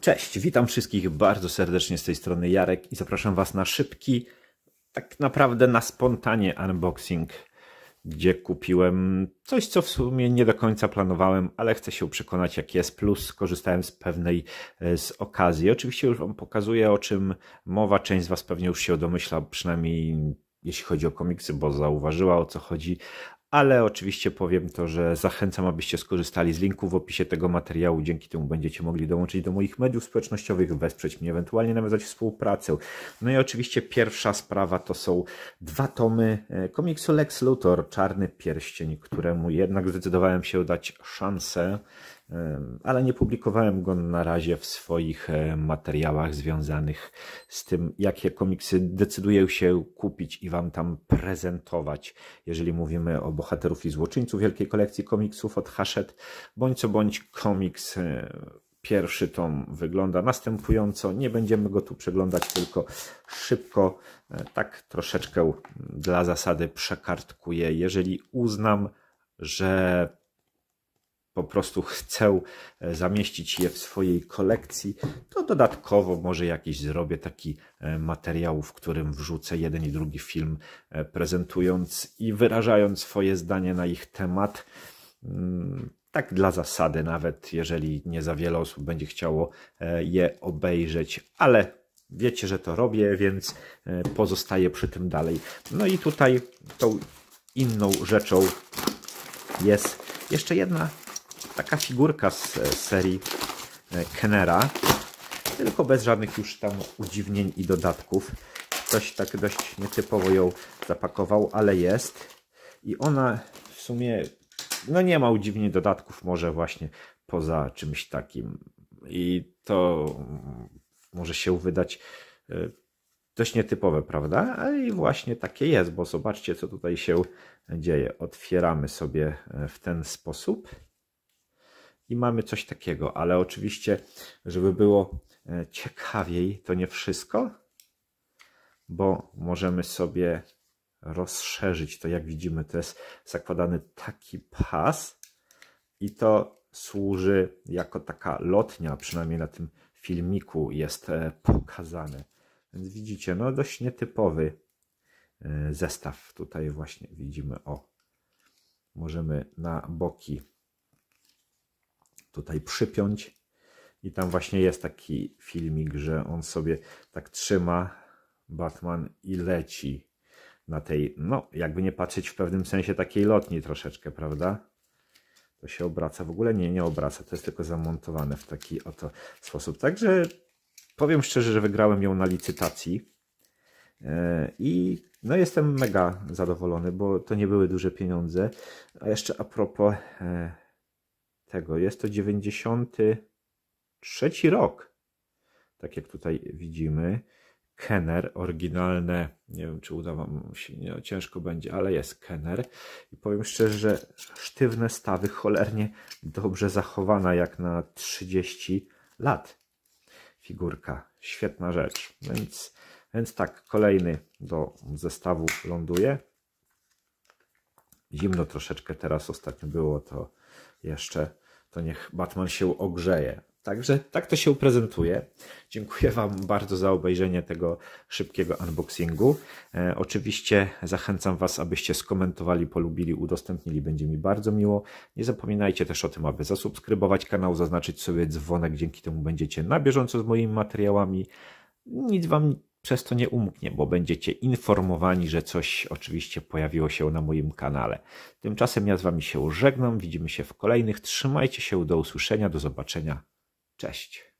Cześć, witam wszystkich bardzo serdecznie z tej strony Jarek i zapraszam Was na szybki, tak naprawdę na spontanie unboxing, gdzie kupiłem coś, co w sumie nie do końca planowałem, ale chcę się przekonać, jak jest. Plus skorzystałem z pewnej e, z okazji. Oczywiście już Wam pokazuję, o czym mowa. Część z Was pewnie już się domyśla, przynajmniej jeśli chodzi o komiksy, bo zauważyła o co chodzi. Ale oczywiście powiem to, że zachęcam, abyście skorzystali z linku w opisie tego materiału. Dzięki temu będziecie mogli dołączyć do moich mediów społecznościowych, wesprzeć mnie, ewentualnie nawiązać współpracę. No i oczywiście pierwsza sprawa to są dwa tomy e, komiksu Lex Luthor, Czarny Pierścień, któremu jednak zdecydowałem się dać szansę ale nie publikowałem go na razie w swoich e, materiałach związanych z tym, jakie komiksy decyduję się kupić i Wam tam prezentować, jeżeli mówimy o bohaterów i złoczyńców wielkiej kolekcji komiksów od Haszet, bądź co bądź komiks e, pierwszy tom wygląda następująco. Nie będziemy go tu przeglądać, tylko szybko, e, tak troszeczkę dla zasady przekartkuję. Jeżeli uznam, że po prostu chcę e, zamieścić je w swojej kolekcji, to dodatkowo może jakiś zrobię taki e, materiał, w którym wrzucę jeden i drugi film, e, prezentując i wyrażając swoje zdanie na ich temat. Mm, tak dla zasady, nawet jeżeli nie za wiele osób będzie chciało je obejrzeć, ale wiecie, że to robię, więc pozostaję przy tym dalej. No i tutaj tą inną rzeczą jest jeszcze jedna taka figurka z, e, serii e, Kenera, tylko bez żadnych już tam udziwnień i dodatków. Ktoś tak dość nietypowo ją zapakował, ale jest. I ona w sumie no nie ma udziwnień dodatków, może właśnie poza czymś takim. I to może się wydać e, dość nietypowe, prawda? I właśnie takie jest, bo zobaczcie, co tutaj się dzieje. Otwieramy sobie w ten sposób i mamy coś takiego, ale oczywiście, żeby było e, ciekawiej, to nie wszystko, bo możemy sobie rozszerzyć to, jak widzimy, to jest zakładany taki pas i to służy jako taka lotnia, przynajmniej na tym filmiku jest e, pokazane. Więc widzicie, no dość nietypowy e, zestaw. Tutaj właśnie widzimy, o, możemy na boki tutaj przypiąć. I tam właśnie jest taki filmik, że on sobie tak trzyma Batman i leci na tej, no jakby nie patrzeć w pewnym sensie takiej lotni troszeczkę, prawda? To się obraca, w ogóle nie, nie obraca, to jest tylko zamontowane w taki oto sposób. Także powiem szczerze, że wygrałem ją na licytacji e, i no jestem mega zadowolony, bo to nie były duże pieniądze. A jeszcze a propos e, tego. Jest to 93 rok. Tak jak tutaj widzimy. Kenner, oryginalne, nie wiem czy uda Wam się, nie, ciężko będzie, ale jest Kenner. I powiem szczerze, że sztywne stawy, cholernie dobrze zachowana, jak na 30 lat figurka. Świetna rzecz. Więc, no więc tak, kolejny do zestawu ląduje. Zimno troszeczkę teraz ostatnio było, to jeszcze to niech Batman się ogrzeje. Także tak to się prezentuje. Dziękuję Wam bardzo za obejrzenie tego szybkiego unboxingu. E, oczywiście zachęcam Was, abyście skomentowali, polubili, udostępnili, będzie mi bardzo miło. Nie zapominajcie też o tym, aby zasubskrybować kanał, zaznaczyć sobie dzwonek, dzięki temu będziecie na bieżąco z moimi materiałami. Nic Wam przez to nie umknie, bo będziecie informowani, że coś oczywiście pojawiło się na moim kanale. Tymczasem ja z Wami się żegnam, widzimy się w kolejnych. Trzymajcie się, do usłyszenia, do zobaczenia. Cześć.